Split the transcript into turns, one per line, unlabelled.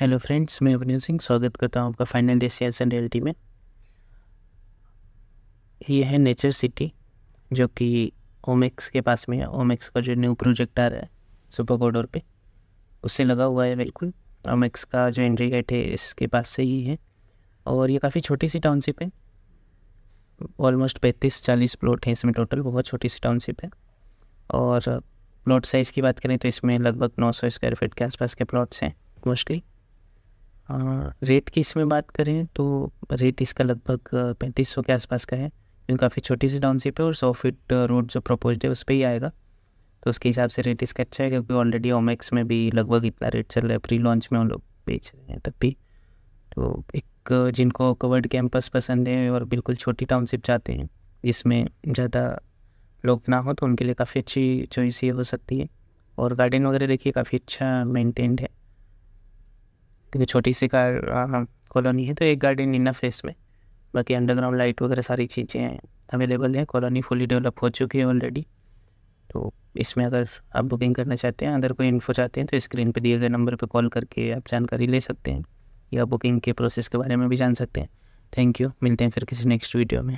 hello friends मैं अभिनय सिंह स्वागत करता हूँ आपका फाइनल डेस्टिनेशन रियलिटी में ये है नेचर सिटी जो कि ओमेक्स के पास में है ओमेक्स का जो न्यू प्रोजेक्ट आ रहा है सुपर कॉडोर पे उससे लगा हुआ है बिल्कुल ओमेक्स का जो एंट्री गेट है इसके पास से ही है और ये काफ़ी छोटी सी टाउनशिप है ऑलमोस्ट पैंतीस चालीस प्लॉट हैं इसमें टोटल बहुत छोटी सी टाउनशिप है और प्लॉट साइज़ की बात करें तो इसमें लगभग नौ स्क्वायर फीट के आसपास के प्लॉट्स हैं मोस्टली रेट की इसमें बात करें तो रेट इसका लगभग पैंतीस सौ के आसपास का है जो काफ़ी छोटी सी टाउनशिप है और सौ फीट रोड जो प्रपोज है उस पर ही आएगा तो उसके हिसाब से रेट इसका अच्छा है क्योंकि ऑलरेडी ओमेक्स में भी लगभग इतना रेट चल रहा है प्री लॉन्च में हम लोग बेच रहे हैं तब भी तो एक जिनको कवर्ड कैंपस पसंद है और बिल्कुल छोटी टाउनशिप चाहते हैं जिसमें ज़्यादा लोग ना हो तो उनके लिए काफ़ी अच्छी चॉइस ये हो सकती है और गार्डन वगैरह देखिए काफ़ी अच्छा मेनटेन्ड है क्योंकि छोटी सी कार कॉलोनी है तो एक गार्डन इन फेस में बाकी अंडरग्राउंड लाइट वगैरह सारी चीज़ें अवेलेबल हैं कॉलोनी फुली डेवलप हो चुकी है ऑलरेडी तो इसमें अगर आप बुकिंग करना चाहते हैं अंदर कोई इन्फो चाहते हैं तो स्क्रीन पर दिए गए नंबर पर कॉल करके आप जानकारी ले सकते हैं या बुकिंग के प्रोसेस के बारे में भी जान सकते हैं थैंक यू मिलते हैं फिर किसी नेक्स्ट वीडियो में